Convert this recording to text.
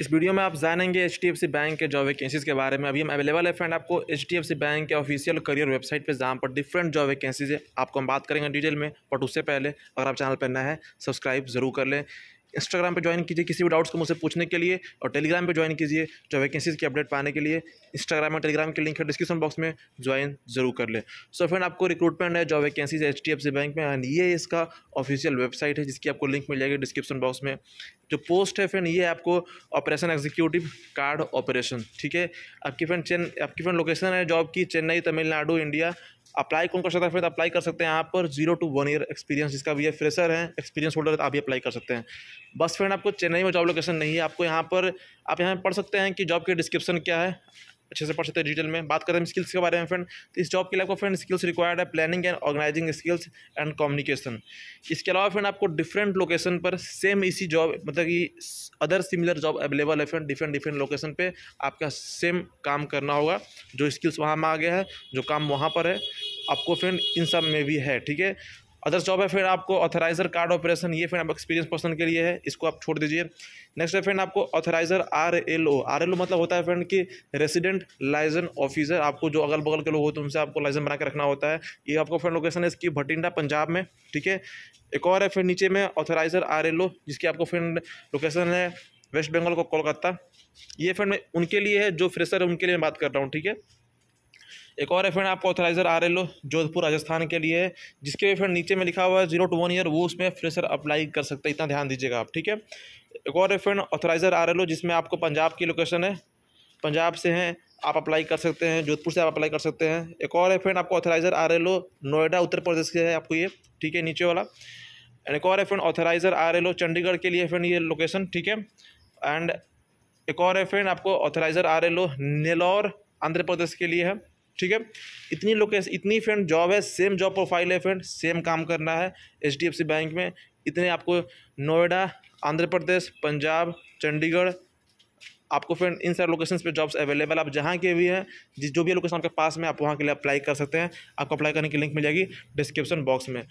इस वीडियो में आप जानेंगे एच बैंक के जॉब वैकेंसीज़ के बारे में अभी हम अवेलेबल है फ्रेंड आपको एच बैंक के ऑफिशियल करियर वेबसाइट पे जहाँ पर डिफरेंट जॉब वैकेंसीज़ है आपको हम बात करेंगे डिटेल में बट उससे पहले अगर आप चैनल पर नए हैं सब्सक्राइब ज़रूर कर लें इंस्टाग्राम पे ज्वाइन कीजिए किसी भी डाउट्स को मुझसे पूछने के लिए और टेलीग्राम पे ज्वाइन कीजिए जो वैकेंसीज की अपडेट पाने के लिए इंस्टाग्राम और टेलीग्राम के लिंक है डिस्क्रिप्शन बॉक्स में ज्वाइन जरूर कर लें सो so, फ्रेंड आपको रिक्रूटमेंट है job vacancies H D F C bank में एंड ये इसका ऑफिशियल वेबसाइट है जिसकी आपको लिंक मिल जाएगी डिस्क्रिप्शन बॉक्स में जो पोस्ट है फ्रेंड ये आपको ऑपरेशन एग्जीक्यूटिव कार्ड ऑपरेशन ठीक है आपकी फ्रेंड चेन आपकी फ्रेंड लोकेशन है जॉब की चेन्नई तमिलनाडु इंडिया अप्लाई कौन कर सकता है फ्रेंड अप्लाई कर सकते हैं यहाँ पर zero to one year experience जिसका भी है फ्रेशर है एक्सपीरियंस होल्डर है तो आप भी अप्लाई कर सकते हैं बस फ्रेंड आपको चेन्नई में जॉब लोकेशन नहीं है आपको यहाँ पर आप यहाँ पढ़ सकते हैं कि जॉब की डिस्क्रिप्शन क्या है अच्छे से पढ़ सकते हैं डिटेल में बात करते हैं स्किल्स के बारे में फ्रेंड तो इस जॉब के लिए आपको फ्रेंड स्किल्स रिक्वायर्ड है planning and organizing skills and communication इसके अलावा फ्रेंड आपको डिफरेंट लोकेशन पर सेम इसी जॉब मतलब कि अदर सिमिलर जॉब अवेलेबल है फ्रेंड डिफरेंट डिफरेंट लोकेशन पर आपका सेम काम करना होगा जो स्किल्स वहाँ में आ गया है जो काम वहाँ पर है आपको फ्रेंड इन सब में भी है ठीक है अदर जॉब है फ्रेंड आपको ऑथराइजर कार्ड ऑपरेशन ये फ्रेंड आप एक्सपीरियंस पर्सन के लिए है इसको आप छोड़ दीजिए नेक्स्ट है फ्रेंड आपको authorizer R L O R L O मतलब होता है फ्रेंड कि रेसिडेंट लाइजन ऑफिसर आपको जो अगल बगल के लोग होते हैं उनसे आपको लाइजन बना के रखना होता है ये आपको फ्रेंड लोकेशन है इसकी भटिंडा पंजाब में ठीक है एक और है फिर नीचे में ऑथराइजर आर एल ओ जिसकी आपको फ्रेंड लोकेशन है वेस्ट बंगाल को कोलकाता ये फ्रेंड उनके लिए है जो फ्रेशर है उनके लिए मैं बात कर रहा हूँ ठीक है एक और है फ्रेंड ऑथराइज़र आ रहे लो जोधपुर राजस्थान के लिए है जिसके भी फ्रेंड नीचे में लिखा हुआ है जीरो टू वन ईयर वो उसमें फ्रेशर अप्लाई कर सकते हैं इतना ध्यान दीजिएगा आप ठीक है एक और है फ्रेंड ऑथराइज़र आ रहे लो जिसमें आपको पंजाब की लोकेशन है पंजाब से हैं आप अप्लाई कर सकते हैं जोधपुर से आप अप्लाई कर सकते हैं एक और है फ्रेंड आपको ऑथराइज़र आ रहे लो नोएडा उत्तर प्रदेश के है आपको ये ठीक है नीचे वाला एंड एक और है फ्रेंड ऑथराइज़र आ रहे लो चंडीगढ़ के लिए फ्रेंड ये लोकेशन ठीक है एंड एक और है फ्रेंड आपको ऑथराइज़र आ रहे लो नेलौर आंध्र प्रदेश के लिए है ठीक है इतनी लोकेश इतनी फ्रेंड जॉब है सेम जॉब प्रोफाइल है फ्रेंड सेम काम करना है एच बैंक में इतने आपको नोएडा आंध्र प्रदेश पंजाब चंडीगढ़ आपको फ्रेंड इन सारे लोकेशन पे जॉब्स अवेलेबल आप जहाँ के भी हैं जिस जो भी लोकेशन आपके पास में आप वहाँ के लिए अप्लाई कर सकते हैं आपको अप्लाई करने की लिंक मिल जाएगी डिस्क्रिप्शन बॉक्स में